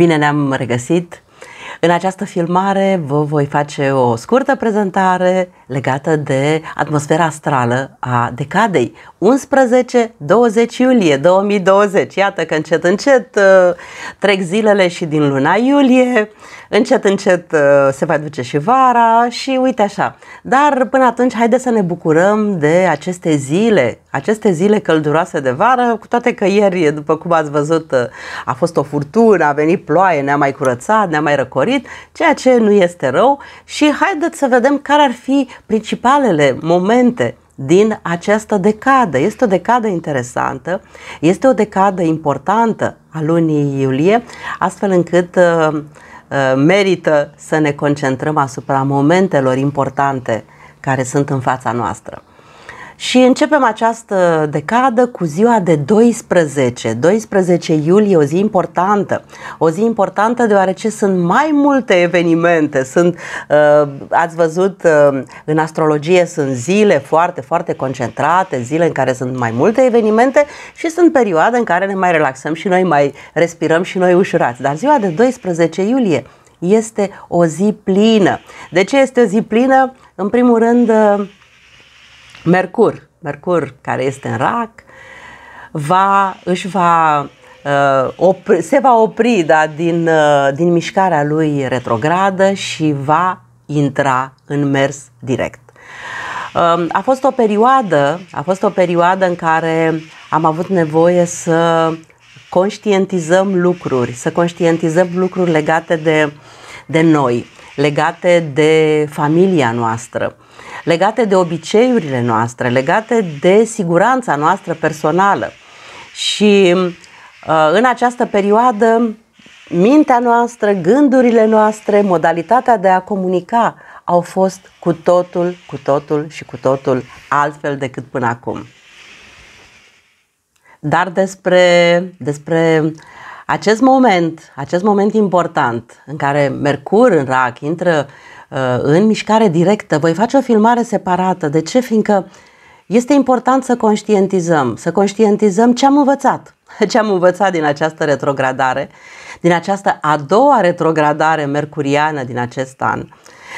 Bine ne-am regăsit! În această filmare vă voi face o scurtă prezentare legată de atmosfera astrală a decadei 11-20 iulie 2020. Iată că încet încet uh, trec zilele și din luna iulie încet, încet uh, se va duce și vara și uite așa. Dar până atunci haideți să ne bucurăm de aceste zile, aceste zile călduroase de vară, cu toate că ieri, după cum ați văzut, uh, a fost o furtună, a venit ploaie, ne-a mai curățat, ne-a mai răcorit, ceea ce nu este rău și haideți să vedem care ar fi principalele momente din această decadă. Este o decadă interesantă, este o decadă importantă a lunii iulie, astfel încât uh, Eh, merită să ne concentrăm asupra momentelor importante care sunt în fața noastră. Și începem această decadă cu ziua de 12. 12 iulie, o zi importantă. O zi importantă deoarece sunt mai multe evenimente. Sunt, uh, ați văzut, uh, în astrologie sunt zile foarte, foarte concentrate, zile în care sunt mai multe evenimente și sunt perioade în care ne mai relaxăm și noi mai respirăm și noi ușurați. Dar ziua de 12 iulie este o zi plină. De ce este o zi plină? În primul rând, uh, Mercur, Mercur care este în rac, va, își va, uh, opri, se va opri da, din, uh, din mișcarea lui retrogradă și va intra în mers direct. Uh, a fost o perioadă, a fost o perioadă în care am avut nevoie să conștientizăm lucruri, să conștientizăm lucruri legate de, de noi, legate de familia noastră. Uh, legate de obiceiurile noastre, legate de siguranța noastră personală. Și uh, în această perioadă, mintea noastră, gândurile noastre, modalitatea de a comunica au fost cu totul, cu totul și cu totul altfel decât până acum. Dar despre, despre acest moment, acest moment important în care Mercur în rac intră Uh, în mișcare directă, voi face o filmare separată. De ce? Fiindcă este important să conștientizăm, să conștientizăm ce am învățat, ce am învățat din această retrogradare, din această a doua retrogradare mercuriană din acest an. Uh,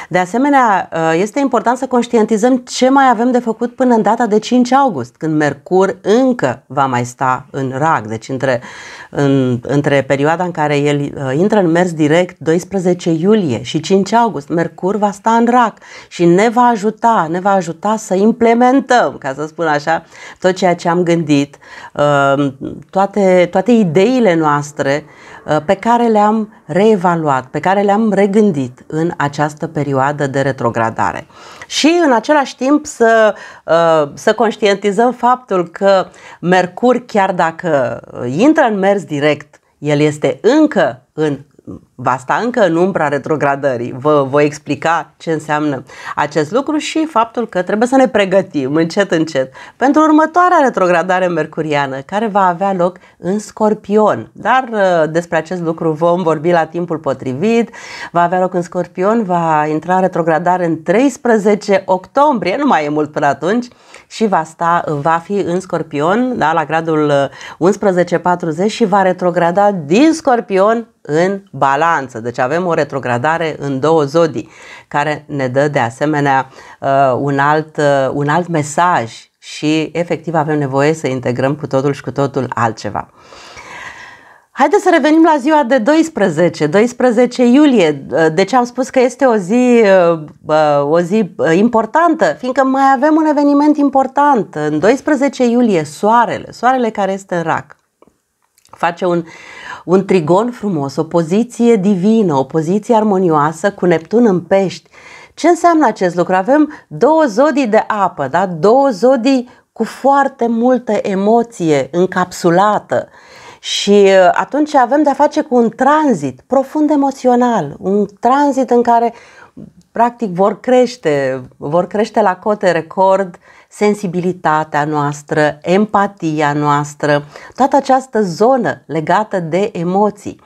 de asemenea, uh, este important să conștientizăm ce mai avem de făcut până în data de 5 august, când Mercur încă va mai sta în rag, deci între, în, între perioada în care el uh, intră în mers direct 12 iulie și 5 august, Mercur va sta în rag și ne va ajuta, ne va ajuta să implementăm, ca să spun așa, tot ceea ce am gândit, uh, toate, toate ideile noastre pe care le-am reevaluat, pe care le-am regândit în această perioadă perioadă de retrogradare. Și în același timp să, uh, să conștientizăm faptul că Mercur, chiar dacă intră în mers direct, el este încă în va sta încă în umbra retrogradării. Vă voi explica ce înseamnă acest lucru și faptul că trebuie să ne pregătim încet, încet pentru următoarea retrogradare mercuriană care va avea loc în Scorpion. Dar uh, despre acest lucru vom vorbi la timpul potrivit. Va avea loc în Scorpion, va intra retrogradare în 13 octombrie, nu mai e mult până atunci, și va, sta, va fi în Scorpion da, la gradul 11.40 uh, și va retrograda din Scorpion în Balan balanță, deci avem o retrogradare în două zodii, care ne dă de asemenea uh, un, alt, uh, un alt mesaj și efectiv avem nevoie să integrăm cu totul și cu totul altceva. Haideți să revenim la ziua de 12, 12 iulie. Uh, deci am spus că este o zi, uh, uh, o zi importantă, fiindcă mai avem un eveniment important. În 12 iulie, soarele, soarele care este în rac face un, un trigon frumos, o poziție divină, o poziție armonioasă cu Neptun în pești. Ce înseamnă acest lucru? Avem două zodii de apă, da? două zodii cu foarte multă emoție încapsulată. Și uh, atunci avem de-a face cu un tranzit profund emoțional, un tranzit în care practic vor crește, vor crește la cote record sensibilitatea noastră, empatia noastră, toată această zonă legată de emoții.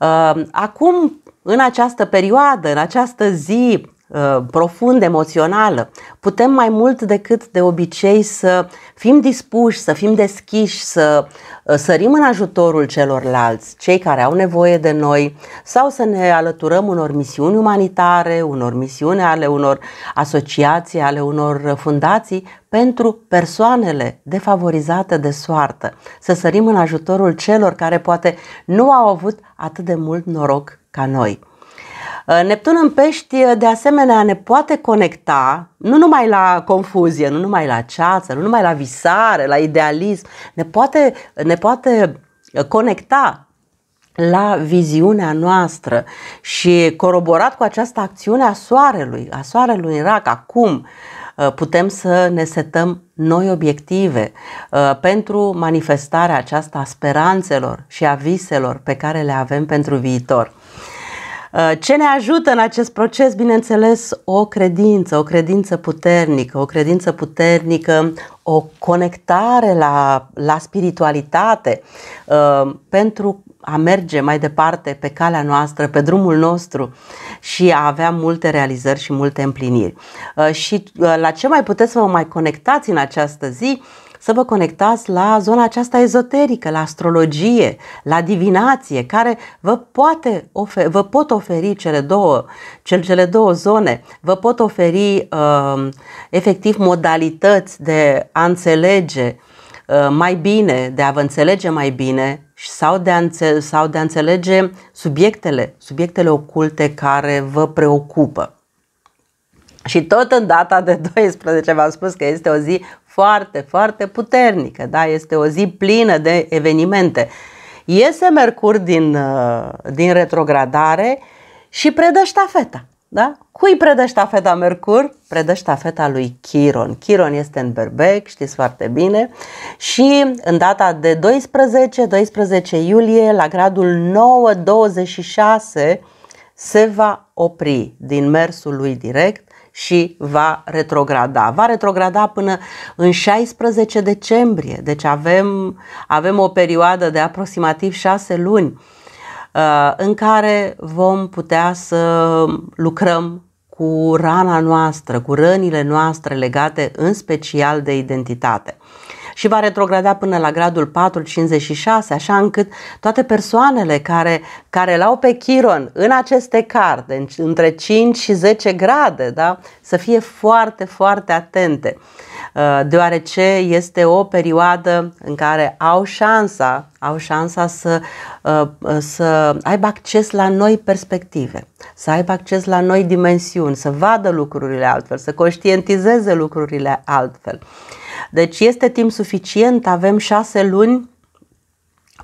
Uh, acum, în această perioadă, în această zi Uh, profund emoțională, putem mai mult decât de obicei să fim dispuși, să fim deschiși, să uh, sărim în ajutorul celorlalți, cei care au nevoie de noi, sau să ne alăturăm unor misiuni umanitare, unor misiuni ale unor asociații, ale unor fundații pentru persoanele defavorizate de soartă, să sărim în ajutorul celor care poate nu au avut atât de mult noroc ca noi. Uh, Neptun în pești, uh, de asemenea, ne poate conecta nu numai la confuzie, nu numai la ceață, nu numai la visare, la idealism, ne poate, ne poate uh, conecta la viziunea noastră și coroborat cu această acțiune a soarelui, a soarelui în rac, acum putem să ne setăm noi obiective pentru manifestarea aceasta a speranțelor și a viselor pe care le avem pentru viitor. Uh, ce ne ajută în acest proces? Bineînțeles, o credință, o credință puternică, o credință puternică, o conectare la, la spiritualitate uh, pentru a merge mai departe pe calea noastră, pe drumul nostru și a avea multe realizări și multe împliniri. Uh, și la ce mai puteți să vă mai conectați în această zi? să vă conectați la zona aceasta ezoterică, la astrologie, la divinație, care vă, poate ofer- vă pot oferi cele două, cel, cele două zone, vă pot oferi uh, efectiv modalități de a înțelege uh, mai bine, de a vă înțelege mai bine sau de, a înțe- sau de a înțelege subiectele, subiectele oculte care vă preocupă. Și tot în data de 12 v-am spus că este o zi foarte, foarte puternică, da? este o zi plină de evenimente. Iese Mercur din, uh, din retrogradare și predă ștafeta. Da? Cui predă ștafeta Mercur? Predă ștafeta lui Chiron. Chiron este în berbec, știți foarte bine, și în data de 12, 12 iulie, la gradul 9-26, se va opri din mersul lui direct și va retrograda. Va retrograda până în 16 decembrie, deci avem, avem o perioadă de aproximativ 6 luni uh, în care vom putea să lucrăm cu rana noastră, cu rănile noastre legate în special de identitate și va retrograda până la gradul 4-56, așa încât toate persoanele care, care l-au pe Chiron în aceste carte, între 5 și 10 grade, da? să fie foarte, foarte atente, uh, deoarece este o perioadă în care au șansa, au șansa să, uh, să aibă acces la noi perspective, să aibă acces la noi dimensiuni, să vadă lucrurile altfel, să conștientizeze lucrurile altfel. Uh, deci este timp suficient, avem șase luni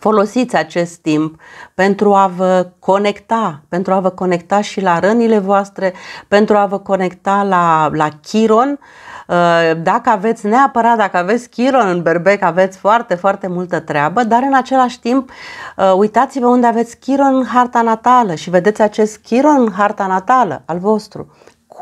Folosiți acest timp pentru a vă conecta, pentru a vă conecta și la rănile voastre, pentru a vă conecta la, la Chiron. Uh, dacă aveți neapărat, dacă aveți Chiron în berbec, aveți foarte, foarte multă treabă, dar în același timp uh, uitați-vă unde aveți Chiron în harta natală și vedeți acest Chiron în harta natală al vostru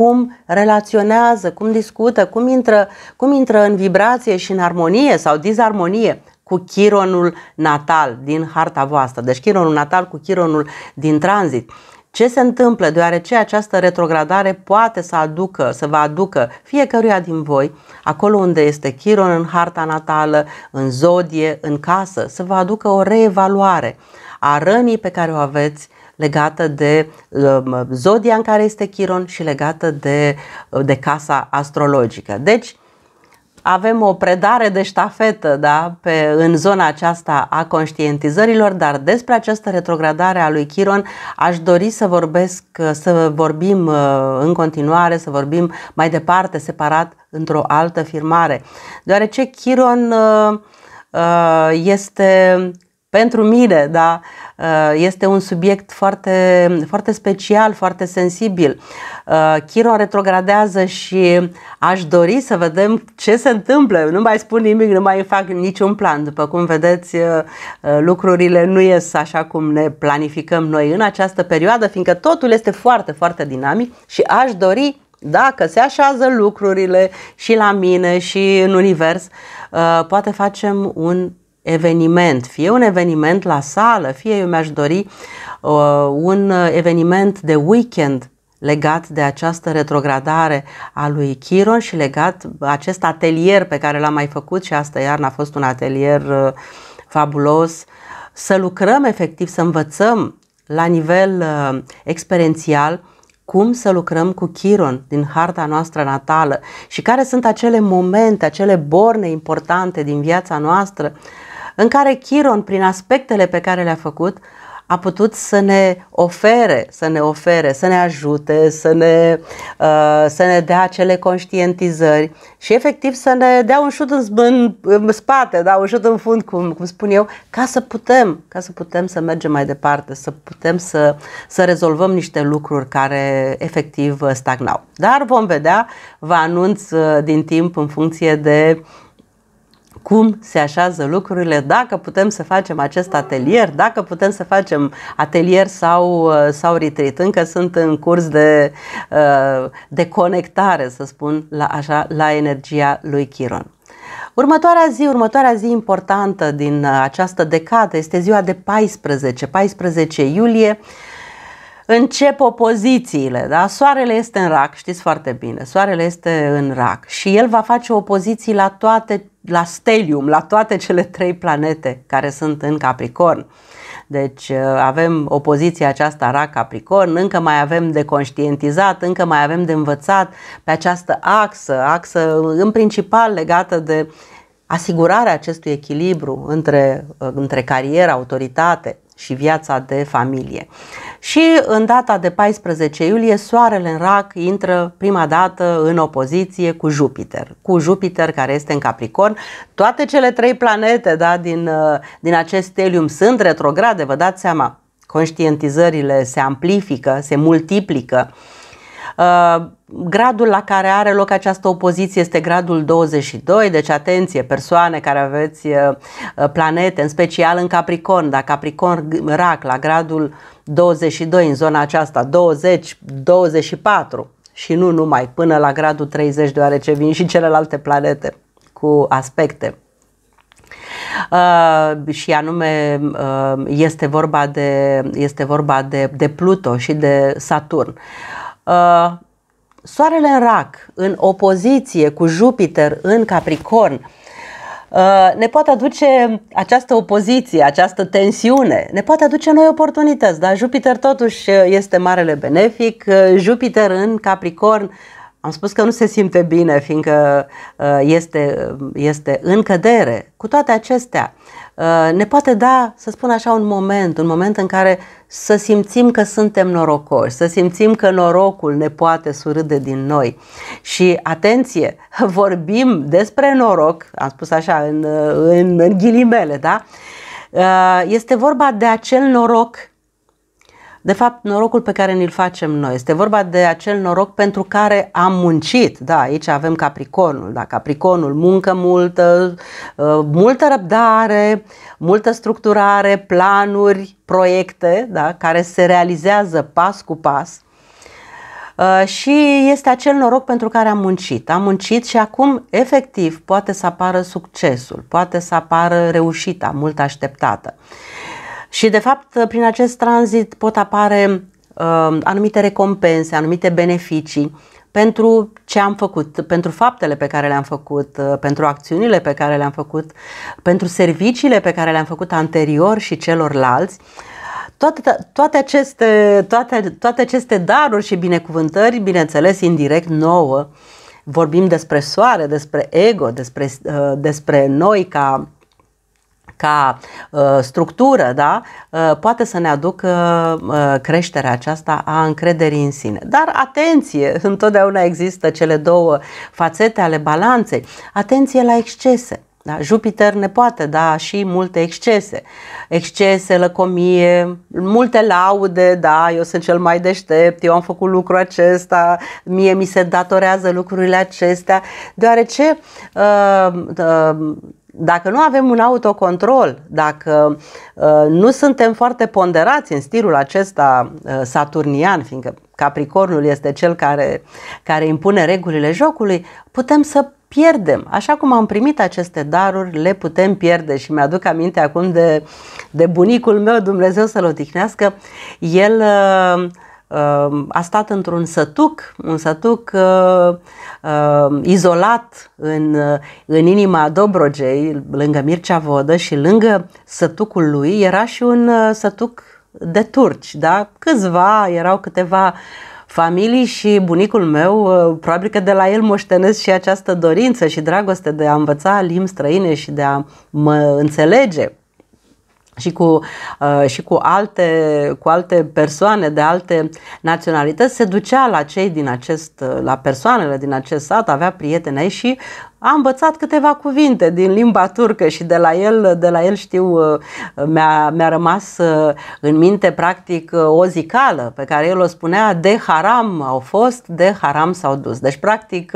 cum relaționează, cum discută, cum intră, cum intră în vibrație și în armonie sau disarmonie cu chironul natal din harta voastră, deci chironul natal cu chironul din tranzit. Ce se întâmplă deoarece această retrogradare poate să aducă, să vă aducă fiecăruia din voi, acolo unde este chiron în harta natală, în zodie, în casă, să vă aducă o reevaluare a rănii pe care o aveți legată de um, zodia în care este Chiron și legată de, de casa astrologică. Deci, avem o predare de ștafetă da, pe, în zona aceasta a conștientizărilor, dar despre această retrogradare a lui Chiron aș dori să vorbesc, să vorbim uh, în continuare, să vorbim mai departe, separat, într-o altă firmare. Deoarece Chiron uh, uh, este pentru mine, da, uh, este un subiect foarte, foarte special, foarte sensibil. Uh, Chiro retrogradează și aș dori să vedem ce se întâmplă. Nu mai spun nimic, nu mai fac niciun plan. După cum vedeți, uh, lucrurile nu ies așa cum ne planificăm noi în această perioadă, fiindcă totul este foarte, foarte dinamic și aș dori dacă se așează lucrurile și la mine și în univers, poate facem un eveniment, fie un eveniment la sală, fie eu mi-aș dori uh, un eveniment de weekend legat de această retrogradare a lui Chiron și legat acest atelier pe care l-am mai făcut și asta iarna a fost un atelier uh, fabulos, să lucrăm efectiv, să învățăm la nivel uh, experiențial cum să lucrăm cu Chiron din harta noastră natală și care sunt acele momente, acele borne importante din viața noastră în care Chiron, prin aspectele pe care le-a făcut, a putut să ne ofere, să ne ofere, să ne ajute, să ne, uh, să ne dea acele conștientizări și efectiv să ne dea un șut în, în, în spate, da, un șut în fund, cum, cum spun eu, ca să putem, ca să putem să mergem mai departe, să putem să, să rezolvăm niște lucruri care efectiv stagnau. Dar vom vedea, vă anunț uh, din timp în funcție de uh, cum se așează lucrurile, dacă putem să facem acest atelier, dacă putem să facem atelier sau, uh, sau retreat. Încă sunt în curs de, uh, de conectare, să spun, la, așa, la energia lui Chiron. Următoarea zi, următoarea zi importantă din uh, această decadă este ziua de 14, 14 iulie, încep opozițiile. Da? Soarele este în rac, știți foarte bine, soarele este în rac și el va face opoziții la toate, la stelium, la toate cele trei planete care sunt în Capricorn. Deci uh, avem opoziția aceasta Rac-Capricorn, încă mai avem de conștientizat, încă mai avem de învățat pe această axă, axă uh, în principal legată de asigurarea acestui echilibru între, uh, între carieră, autoritate, și viața de familie. Și în data de 14 iulie, soarele în rac intră prima dată în opoziție cu Jupiter, cu Jupiter care este în Capricorn. Toate cele trei planete da, din, uh, din acest stelium sunt retrograde, vă dați seama, conștientizările se amplifică, se multiplică. Uh, Uh, gradul la care are loc această opoziție este gradul 22, deci atenție, persoane care aveți uh, uh, planete, în special în Capricorn, da, Capricorn Rac, la gradul 22, în zona aceasta, 20, 24 și nu numai, până la gradul 30, deoarece vin și celelalte planete cu aspecte. Uh, și anume uh, este vorba de, este vorba de, de Pluto și de Saturn. Uh, Uh, soarele în rac, în opoziție cu Jupiter în Capricorn, uh, ne poate aduce această opoziție, această tensiune, ne poate aduce noi oportunități, dar Jupiter totuși uh, este marele benefic, Jupiter în Capricorn am spus că nu se simte bine, fiindcă este, este în cădere. Cu toate acestea, ne poate da, să spun așa, un moment, un moment în care să simțim că suntem norocoși, să simțim că norocul ne poate surâde din noi. Și atenție, vorbim despre noroc, am spus așa în, în, în ghilimele, da? Uh, este vorba de acel noroc de fapt, norocul pe care ni-l facem noi. Este vorba de acel noroc pentru care am muncit. Da, aici avem Capricornul. Da, Capricornul, muncă multă, uh, multă răbdare, multă structurare, planuri, proiecte, da, care se realizează pas cu pas. Uh, și este acel noroc pentru care am muncit. Am muncit și acum, efectiv, poate să apară succesul, poate să apară reușita mult așteptată. Și, de fapt, prin acest tranzit pot apare uh, anumite recompense, anumite beneficii pentru ce am făcut, pentru faptele pe care le-am făcut, uh, pentru acțiunile pe care le-am făcut, pentru serviciile pe care le-am făcut anterior și celorlalți. Toate, toate, aceste, toate, toate aceste daruri și binecuvântări, bineînțeles, indirect nouă, vorbim despre soare, despre ego, despre, uh, despre noi ca ca uh, structură, da, uh, poate să ne aducă uh, creșterea aceasta a încrederii în sine. Dar atenție, întotdeauna există cele două fațete ale balanței. Atenție la excese. Da? Jupiter ne poate da și multe excese. Excese, lăcomie, multe laude, da, eu sunt cel mai deștept, eu am făcut lucrul acesta, mie mi se datorează lucrurile acestea, deoarece uh, uh, dacă nu avem un autocontrol, dacă uh, nu suntem foarte ponderați în stilul acesta uh, saturnian, fiindcă Capricornul este cel care, care impune regulile jocului, putem să pierdem. Așa cum am primit aceste daruri, le putem pierde și mi-aduc aminte acum de, de bunicul meu, Dumnezeu să-l odihnească, el uh, Ehm, a stat într-un sătuc, un sătuc uh, uh, izolat în, în inima Dobrogei, lângă Mircea Vodă și lângă sătucul lui era și un uh, sătuc de turci, da? Câțiva, erau câteva familii și bunicul meu, uh, probabil că de la el moștenesc și această dorință și dragoste de a învăța limbi străine și de a mă înțelege și cu, uh, și cu, alte, cu alte persoane de alte naționalități, se ducea la cei din acest, uh, la persoanele din acest sat, avea prietene și a învățat câteva cuvinte din limba turcă și de la el, de la el știu, uh, mi-a, mi-a rămas uh, în minte practic o zicală pe care el o spunea de haram au fost, de haram s-au dus. Deci practic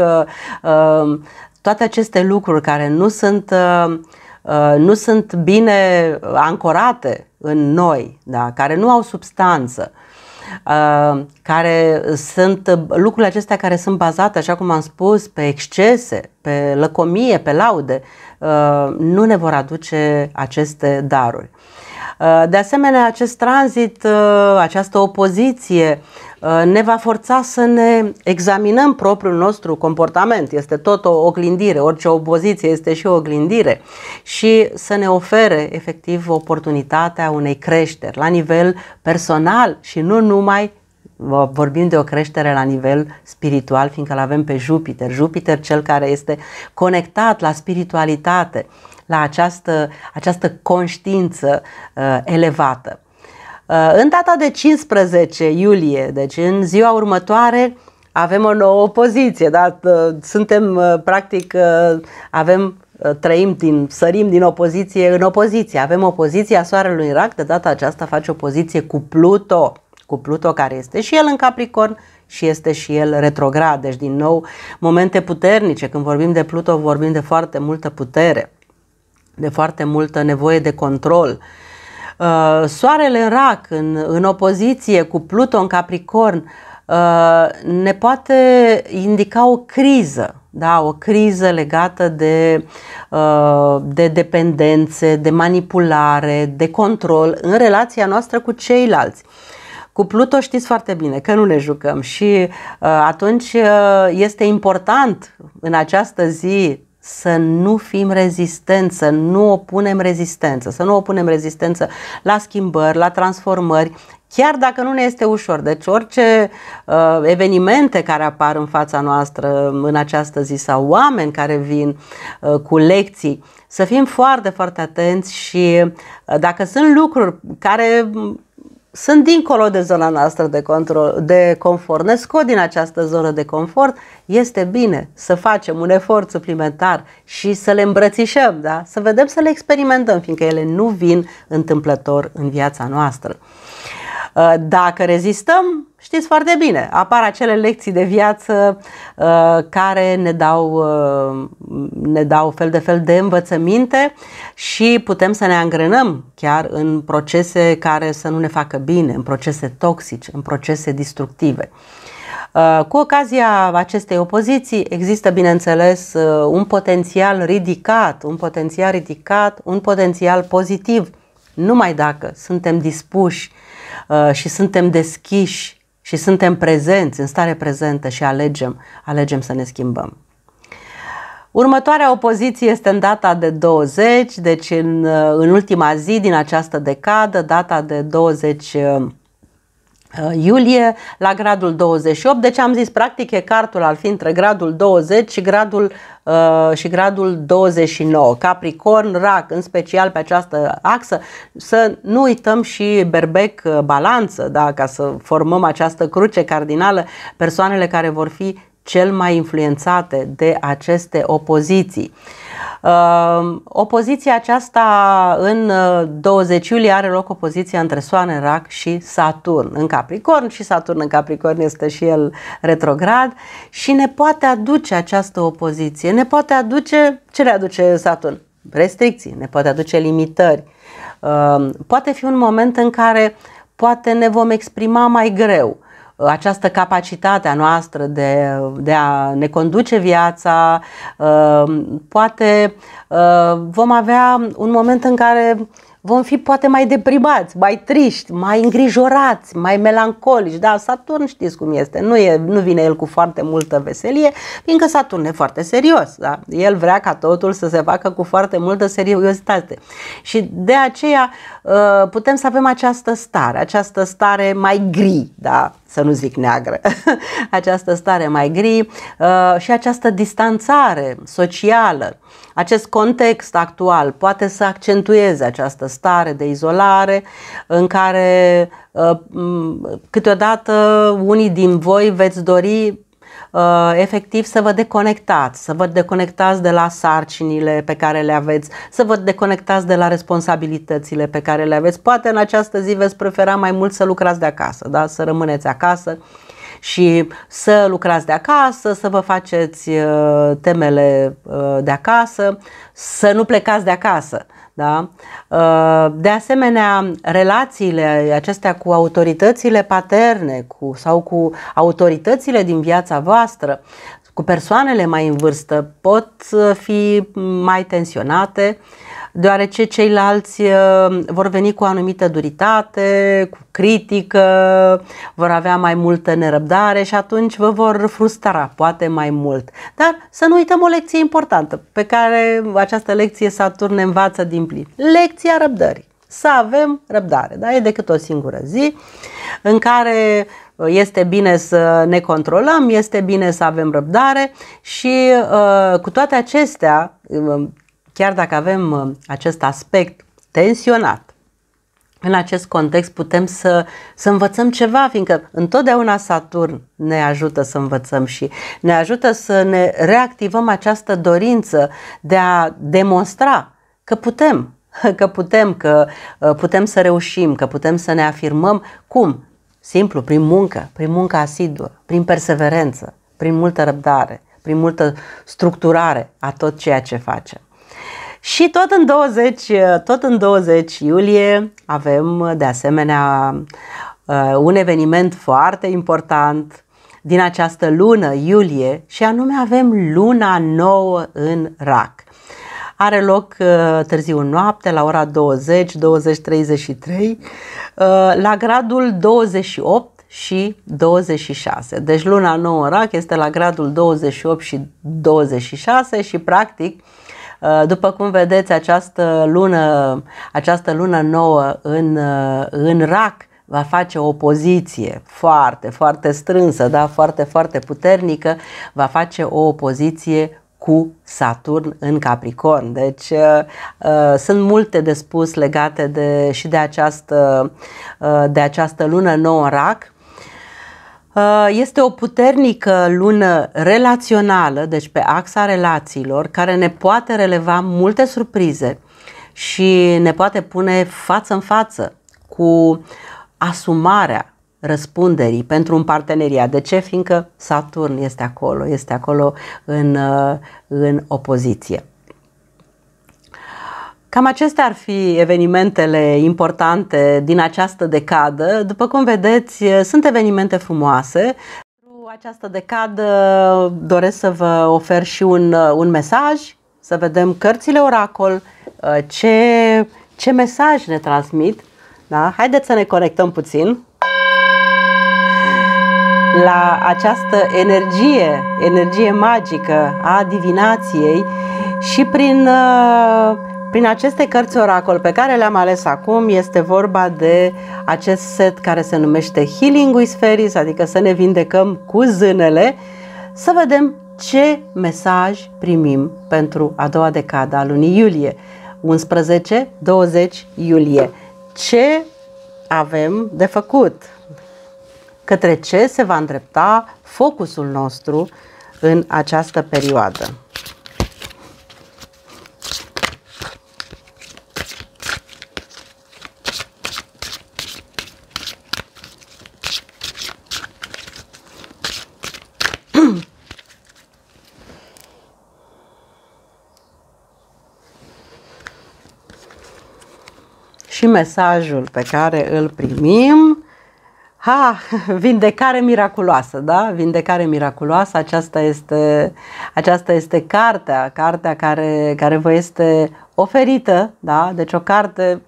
toate aceste lucruri care nu sunt uh, Uh, nu sunt bine uh, ancorate în noi, da? care nu au substanță, uh, care sunt lucrurile acestea care sunt bazate, așa cum am spus, pe excese, pe lăcomie, pe laude, nu ne vor aduce aceste daruri. Uh, de asemenea, acest tranzit, uh, această opoziție uh, ne va forța să ne examinăm propriul nostru comportament. Este tot o oglindire, orice opoziție este și o oglindire și să ne ofere efectiv oportunitatea unei creșteri la nivel personal și nu numai vorbim de o creștere la nivel spiritual, fiindcă îl avem pe Jupiter, Jupiter cel care este conectat la spiritualitate, la această, această conștiință uh, elevată. Uh, în data de 15 iulie, deci în ziua următoare, avem o nouă opoziție, da? suntem uh, practic, uh, avem uh, trăim din, sărim din opoziție în opoziție. Avem opoziția Soarelui Rac, de data aceasta face opoziție cu Pluto, cu Pluto care este și el în Capricorn și este și el retrograd. Deci din nou momente puternice, când vorbim de Pluto vorbim de foarte multă putere de foarte multă nevoie de control. Uh, soarele în rac, în, în opoziție cu Pluto în Capricorn, uh, ne poate indica o criză, da, o criză legată de, uh, de dependențe, de manipulare, de control în relația noastră cu ceilalți. Cu Pluto știți foarte bine că nu ne jucăm și uh, atunci uh, este important în această zi să nu fim rezistenți, să nu opunem rezistență, să nu opunem rezistență la schimbări, la transformări, chiar dacă nu ne este ușor. Deci orice uh, evenimente care apar în fața noastră în această zi sau oameni care vin uh, cu lecții, să fim foarte, foarte atenți și uh, dacă sunt lucruri care sunt dincolo de zona noastră de, control, de confort, ne scot din această zonă de confort, este bine să facem un efort suplimentar și să le îmbrățișăm, da? să vedem, să le experimentăm, fiindcă ele nu vin întâmplător în viața noastră. Uh, dacă rezistăm, știți foarte bine, apar acele lecții de viață uh, care ne dau, uh, ne dau fel de fel de învățăminte și putem să ne angrenăm chiar în procese care să nu ne facă bine, în procese toxice, în procese destructive. Uh, cu ocazia acestei opoziții există, bineînțeles, uh, un potențial ridicat, un potențial ridicat, un potențial pozitiv, numai dacă suntem dispuși uh, și suntem deschiși și suntem prezenți, în stare prezentă și alegem, alegem să ne schimbăm. Următoarea opoziție este în data de 20, deci în, în ultima zi din această decadă, data de 20 Uh, iulie la gradul 28, deci am zis practic e cartul ar fi între gradul 20 și gradul, uh, și gradul 29, Capricorn, Rac, în special pe această axă, să nu uităm și Berbec uh, balanță, da, ca să formăm această cruce cardinală, persoanele care vor fi cel mai influențate de aceste opoziții. Ehm, opoziția aceasta în 20 uh, iulie are loc opoziția între Soane, Rac și Saturn în Capricorn și Saturn în Capricorn este și el retrograd și ne poate aduce această opoziție, ne poate aduce, ce ne aduce Saturn? Restricții, ne poate aduce limitări. Ehm, poate fi un moment în care poate ne vom exprima mai greu, această capacitate a noastră de, de a ne conduce viața, uh, poate uh, vom avea un moment în care vom fi poate mai deprimați, mai triști, mai îngrijorați, mai melancolici. Da, Saturn știți cum este, nu, e, nu vine el cu foarte multă veselie, fiindcă Saturn e foarte serios. Da? El vrea ca totul să se facă cu foarte multă seriozitate. Și de aceea uh, putem să avem această stare, această stare mai gri, da? să nu zic neagră, această stare mai gri uh, și această distanțare socială. Acest context actual poate să accentueze această stare de izolare în care uh, câteodată unii din voi veți dori Uh, efectiv să vă deconectați, să vă deconectați de la sarcinile pe care le aveți, să vă deconectați de la responsabilitățile pe care le aveți. Poate în această zi veți prefera mai mult să lucrați de acasă, da? să rămâneți acasă și să lucrați de acasă, să vă faceți uh, temele uh, de acasă, să nu plecați de acasă da? Uh, de asemenea, relațiile acestea cu autoritățile paterne cu, sau cu autoritățile din viața voastră, cu persoanele mai în vârstă, pot uh, fi mai tensionate, uh, deoarece ceilalți ă, vor veni cu o anumită duritate, cu critică, vor avea mai multă nerăbdare și atunci vă vor frustra poate mai mult. Dar să nu uităm o lecție importantă pe care această lecție Saturn ne învață din plin. Lecția răbdării. Să avem răbdare, da? E decât o singură zi în care ă, este bine să ne controlăm, este bine să avem răbdare și uh, cu toate acestea chiar dacă avem uh, acest aspect tensionat, în acest context putem să, să învățăm ceva, fiindcă întotdeauna Saturn ne ajută să învățăm și ne ajută să ne reactivăm această dorință de a demonstra că putem, că putem, că uh, putem să reușim, că putem să ne afirmăm. Cum? Simplu, prin muncă, prin muncă asiduă, prin perseverență, prin multă răbdare, prin multă structurare a tot ceea ce facem. Și tot în 20, tot în 20 iulie avem de asemenea uh, un eveniment foarte important din această lună, iulie, și anume avem luna nouă în rac. Are loc uh, târziu noapte la ora 20-20-33 uh, la gradul 28 și 26. Deci luna nouă în rac este la gradul 28 și 26 și practic uh, Uh, după cum vedeți, această lună, această lună nouă în, uh, în rac va face o poziție foarte, foarte strânsă, da? foarte, foarte puternică, va face o opoziție cu Saturn în Capricorn. Deci uh, uh sunt multe de spus legate de, și de această, uh, de această lună nouă în rac. Uh, este o puternică lună relațională, deci pe axa relațiilor, care ne poate releva multe surprize și ne poate pune față în față cu asumarea răspunderii pentru un parteneriat. De ce? Fiindcă Saturn este acolo, este acolo în, uh, în opoziție. Cam acestea ar fi evenimentele importante din această decadă. După cum vedeți, sunt evenimente frumoase. Pentru această decadă doresc să vă ofer și un, un mesaj, să vedem cărțile oracol, ce, ce mesaj ne transmit. Da? Haideți să ne conectăm puțin la această energie, energie magică a divinației și prin uh, prin aceste cărți oracol pe care le-am ales acum este vorba de acest set care se numește Healing with Fairies, adică să ne vindecăm cu zânele, să vedem ce mesaj primim pentru a doua decada a lunii iulie, 11-20 iulie. Ce avem de făcut? Către ce se va îndrepta focusul nostru în această perioadă? și mesajul pe care îl primim. Ha, vindecare miraculoasă, da? Vindecare miraculoasă, aceasta este, aceasta este cartea, cartea care, care vă este oferită, da? Deci o carte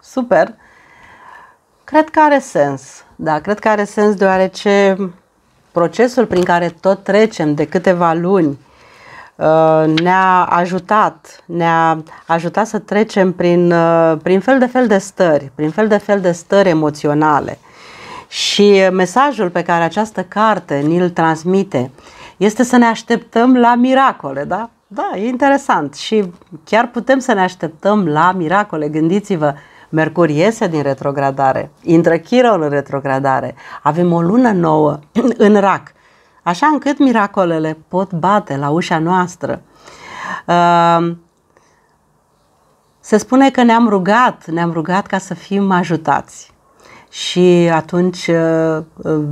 super. Cred că are sens, da? Cred că are sens deoarece procesul prin care tot trecem de câteva luni Uh, ne-a ajutat, ne-a ajutat să trecem prin, uh, prin fel de fel de stări, prin fel de fel de stări emoționale. Și mesajul pe care această carte ni-l transmite este să ne așteptăm la miracole, da? Da, e interesant și chiar putem să ne așteptăm la miracole. Gândiți-vă, Mercur iese din retrogradare, intră Chiron în retrogradare, avem o lună nouă în rac așa încât miracolele pot bate la ușa noastră. Ehm, se spune că ne-am rugat, ne-am rugat ca să fim ajutați și atunci eh,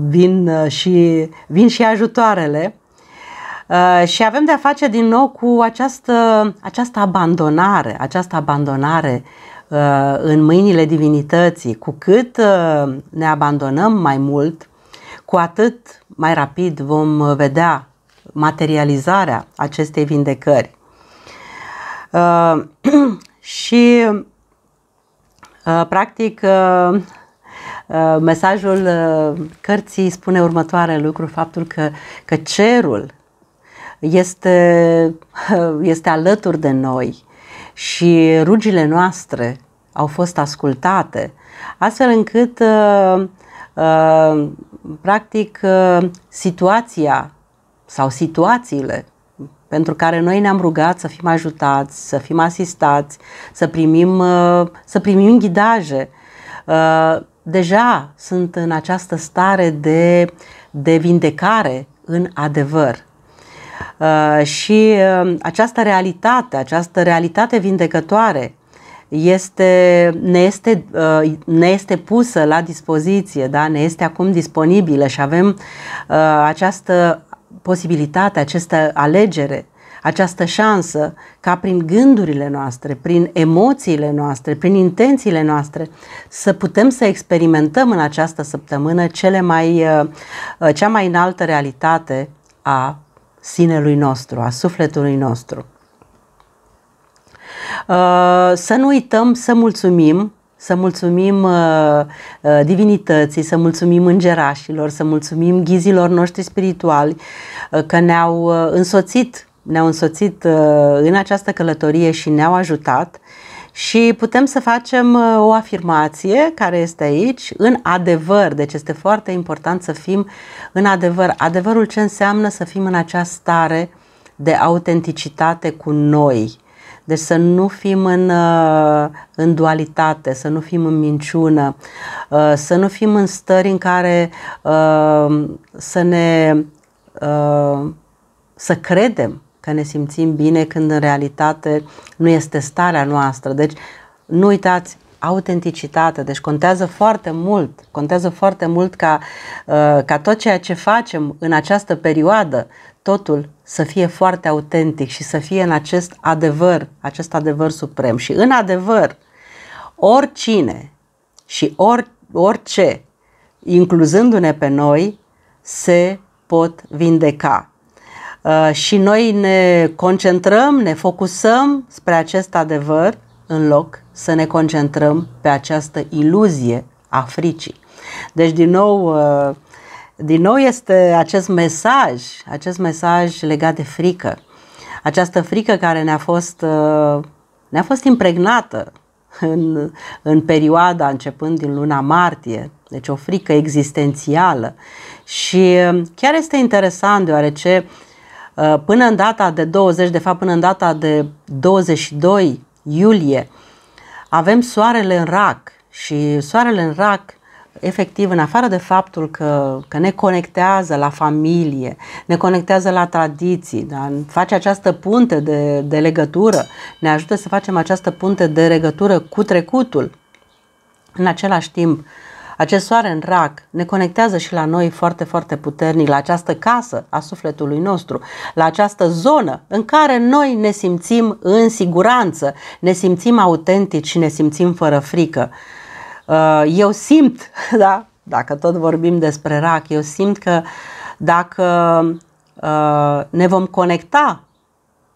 vin eh, și, vin și ajutoarele. Eh, și avem de-a face din nou cu această, această abandonare, această abandonare în mâinile divinității. Cu cât ne abandonăm mai mult, cu atât mai rapid vom uh, vedea materializarea acestei vindecări. Uh, și, uh, practic, uh, uh mesajul uh, cărții spune următoare lucru, faptul că, că cerul este, este alături de noi și rugile noastre au fost ascultate, astfel încât practic, uh, situația sau situațiile pentru care noi ne-am rugat să fim ajutați, să fim asistați, să primim, uh, să primim ghidaje. Uh, deja sunt în această stare de, de vindecare în adevăr. Și această realitate, această realitate vindecătoare este, ne, este, uh, ne este pusă la dispoziție, da? ne este acum disponibilă și avem uh, această posibilitate, această alegere, această șansă ca prin gândurile noastre, prin emoțiile noastre, prin intențiile noastre să putem să experimentăm în această săptămână cele mai, uh, cea mai înaltă realitate a sinelui nostru, a sufletului nostru. Uh, să nu uităm să mulțumim să mulțumim uh, uh, divinității, să mulțumim îngerașilor, să mulțumim ghizilor noștri spirituali că ne-au însoțit, ne-au însoțit în această călătorie și ne-au ajutat și putem să facem o afirmație care este aici, în adevăr, deci este foarte important să fim în adevăr. Adevărul ce înseamnă să fim în această stare de autenticitate cu noi, deci să nu fim în, uh, în dualitate, să nu fim în minciună, uh, să nu fim în stări în care uh, să ne să credem că ne simțim bine când în realitate nu este starea noastră. Deci nu uitați autenticitate, deci contează foarte mult, contează foarte mult ca, ca tot ceea ce facem în această perioadă totul să fie foarte autentic și să fie în acest adevăr, acest adevăr suprem. Și în adevăr, oricine și or, orice, incluzându-ne pe noi, se pot vindeca. Uh, și noi ne concentrăm, ne focusăm spre acest adevăr în loc să ne concentrăm pe această iluzie a fricii. Deci, din nou, uh, din nou este acest mesaj, acest mesaj legat de frică. Această frică care ne-a fost, uh, ne-a fost impregnată în, în perioada începând din luna martie, deci o frică existențială. Și uh, chiar este interesant deoarece uh, până în data de 20, de fapt până în data de 22 iulie, avem soarele în rac și soarele în rac efectiv, în afară de faptul că, că ne conectează la familie, ne conectează la tradiții, da? face această punte de, de legătură, ne ajută să facem această punte de legătură cu trecutul. În același timp, acest soare în rac ne conectează și la noi foarte, foarte puternic, la această casă a sufletului nostru, la această zonă în care noi ne simțim în siguranță, ne simțim autentici și ne simțim fără frică. Uh, eu simt, da, dacă tot vorbim despre rac, eu simt că dacă uh, ne vom conecta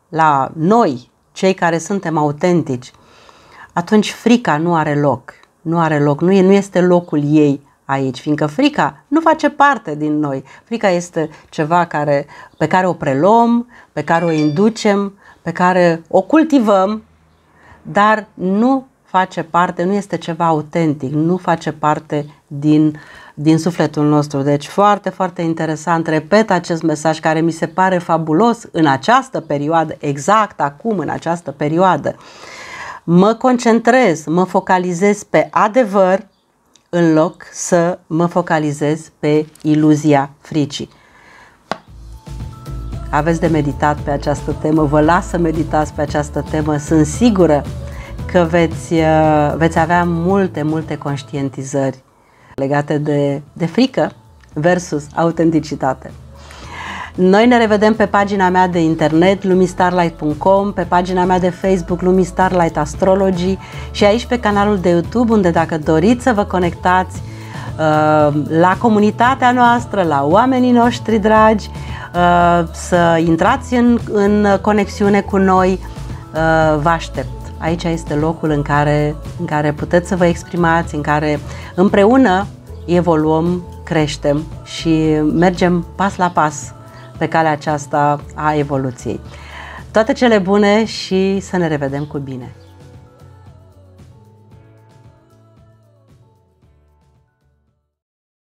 la noi, cei care suntem autentici, atunci frica nu are loc. Nu are loc, nu, e, nu este locul ei aici, fiindcă frica nu face parte din noi. Frica este ceva care, pe care o preluăm, pe care o inducem, pe care o cultivăm, dar nu face parte, nu este ceva autentic, nu face parte din, din sufletul nostru. Deci foarte, foarte interesant, repet acest mesaj care mi se pare fabulos în această perioadă, exact acum, în această perioadă. Mă concentrez, mă focalizez pe adevăr în loc să mă focalizez pe iluzia fricii. Aveți de meditat pe această temă, vă las să meditați pe această temă, sunt sigură că veți, uh, veți avea multe, multe conștientizări legate de, de frică versus autenticitate. Noi ne revedem pe pagina mea de internet lumistarlight.com, pe pagina mea de Facebook Lumistarlight Astrology și aici pe canalul de YouTube unde dacă doriți să vă conectați uh, la comunitatea noastră, la oamenii noștri dragi, uh, să intrați în, în conexiune cu noi, uh, vă aștept. Aici este locul în care, în care puteți să vă exprimați, în care împreună evoluăm, creștem și mergem pas la pas pe calea aceasta a evoluției. Toate cele bune și să ne revedem cu bine!